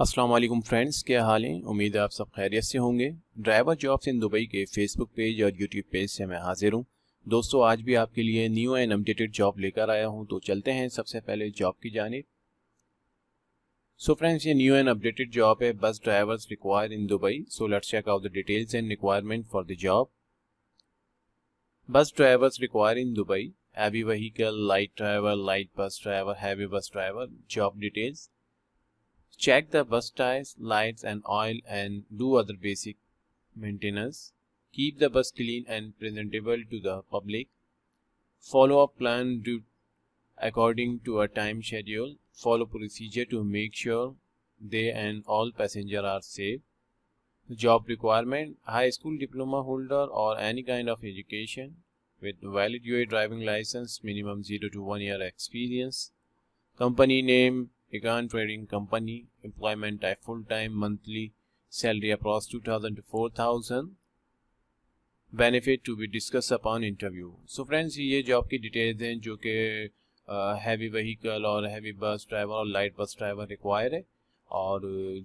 अस्सलाम वालेकुम फ्रेंड्स क्या हाल हैं उम्मीद है आप सब खैरियत से होंगे ड्राइवर जॉब्स इन दुबई के फेसबुक पेज और यूट्यूब पेज से मैं हाजिर हूं दोस्तों आज भी आपके लिए न्यू एंड अपडेटेड जॉब लेकर आया हूं तो चलते हैं सबसे पहले जॉब की जानब सो फ्रेंड्स ये न्यू एंड अपडेटेड जॉब है bus drivers require in Dubai so let's check out the details and requirement for the job bus drivers require in Dubai heavy vehicle light driver light bus driver heavy bus driver job details check the bus tires, lights and oil and do other basic maintenance. Keep the bus clean and presentable to the public. Follow a plan due according to a time schedule. Follow procedure to make sure they and all passengers are safe. Job requirement, high school diploma holder or any kind of education with valid UA driving license, minimum 0 to 1 year experience. Company name, a current trading company, employment type full-time, monthly salary across 2000 to 4000 benefit to be discussed upon interview so friends ये job की details हैं जो कि heavy vehicle और heavy bus driver और light bus driver require है और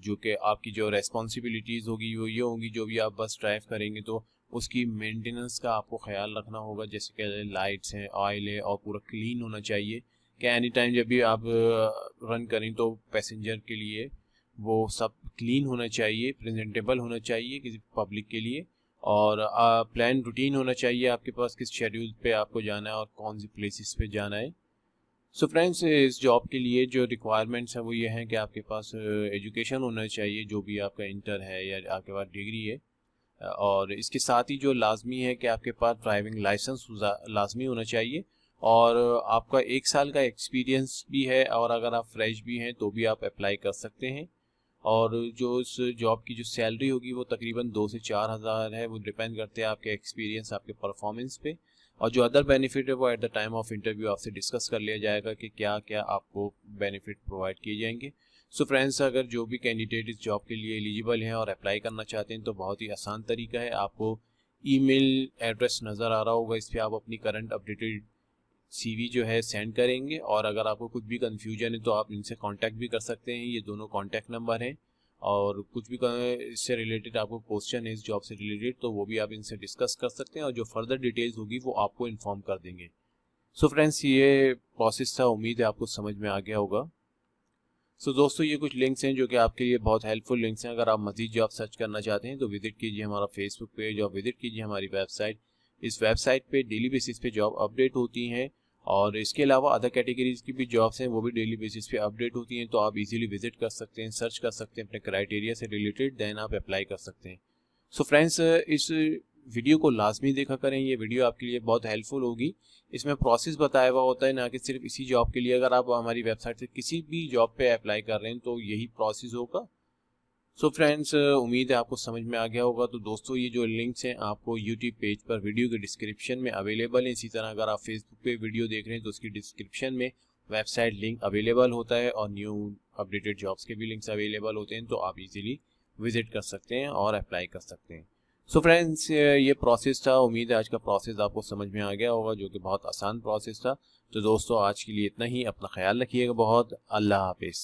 जो कि आपकी जो रेस्पॉन्सिबिलिटीज़ होगी वो ये होंगी जो भी आप बस ड्राइव करेंगे तो उसकी मेंटेनेंस का आपको ख्याल रखना होगा जैसे कि लाइट्स हैं ऑयल है और पूरा क्लीन होना चाहिए कि एनी टाइम जब भी आप रन करें तो पैसेंजर के लिए वो सब क्लीन होना चाहिए प्रेजेंटेबल होना चाहिए किसी पब्लिक के लिए और प्लान रूटीन होना चाहिए आपके पास किस शेड्यूल पे आपको जाना है और कौन सी प्लेसेस पे जाना है सो so फ्रेंड्स इस जॉब के लिए जो रिक्वायरमेंट्स हैं वो ये हैं कि आपके पास एजुकेशन होना चाहिए जो भी आपका इंटर है या आपके पास डिग्री है और इसके साथ ही जो लाजमी है कि आपके पास ड्राइविंग लाइसेंस लाजमी होना चाहिए और आपका एक साल का एक्सपीरियंस भी है और अगर आप फ्रेश भी हैं तो भी आप अप्लाई कर सकते हैं और जो इस जॉब की जो सैलरी होगी वो तकरीबन दो से चार हज़ार है वो डिपेंड करते हैं आपके एक्सपीरियंस आपके परफॉर्मेंस पे और जो अदर बेनिफिट है वो at the time of interview आपसे डिस्कस कर लिया जाएगा कि क्या क्या आपको बेनिफिट प्रोवाइड किए जाएंगे सो so फ्रेंड्स अगर जो भी कैंडिडेट इस जॉब के लिए एलिजिबल हैं और अप्लाई करना चाहते हैं तो बहुत ही आसान तरीका है आपको ईमेल एड्रेस नज़र आ रहा होगा इस पर आप अपनी करंट अपडेटेड सीवी जो है सेंड करेंगे और अगर आपको कुछ भी कन्फ्यूजन है तो आप इनसे कांटेक्ट भी कर सकते हैं ये दोनों कांटेक्ट नंबर हैं और कुछ भी इससे रिलेटेड आपको क्वेश्चन है इस जॉब से रिलेटेड तो वो भी आप इनसे डिस्कस कर सकते हैं और जो फर्दर डिटेल्स होगी वो आपको इन्फॉर्म कर देंगे सो so फ्रेंड्स ये प्रोसेस था उम्मीद है आपको समझ में आ गया होगा सो so, दोस्तों ये कुछ लिंक्स हैं जो कि आपके लिए बहुत हेल्पफुल लिंक्स हैं अगर आप मजीद जॉब सर्च करना चाहते हैं तो विजिट कीजिए हमारा फेसबुक पेज और विजिट कीजिए हमारी वेबसाइट इस वेबसाइट पे डेली बेसिस पे जॉब अपडेट होती हैं और इसके अलावा अदर कैटेगरीज की भी जॉब्स हैं वो भी डेली बेसिस पे अपडेट होती हैं तो आप इजीली विजिट कर सकते हैं सर्च कर सकते हैं अपने क्राइटेरिया से रिलेटेड दैन आप अप्लाई कर सकते हैं सो so फ्रेंड्स इस वीडियो को लाजमी देखा करें ये वीडियो आपके लिए बहुत हेल्पफुल होगी इसमें प्रोसेस बताया हुआ होता है ना कि सिर्फ इसी जॉब के लिए अगर आप हमारी वेबसाइट से किसी भी जॉब पर अप्लाई कर रहे हैं तो यही प्रोसेस होगा सो so फ्रेंड्स uh, उम्मीद है आपको समझ में आ गया होगा तो दोस्तों ये जो लिंक्स हैं आपको यूट्यूब पेज पर वीडियो के डिस्क्रिप्शन में अवेलेबल हैं इसी तरह अगर आप फेसबुक पे वीडियो देख रहे हैं तो उसकी डिस्क्रिप्शन में वेबसाइट लिंक अवेलेबल होता है और न्यू अपडेटेड जॉब्स के भी लिंक्स अवेलेबल होते हैं तो आप इजीली विजिट कर सकते हैं और अप्लाई कर सकते हैं सो so फ्रेंड्स uh, ये प्रोसेस था उम्मीद है आज का प्रोसेस आपको समझ में आ गया होगा जो कि बहुत आसान प्रोसेस था तो दोस्तों आज के लिए इतना ही अपना ख्याल रखिएगा बहुत अल्लाह हाफिज़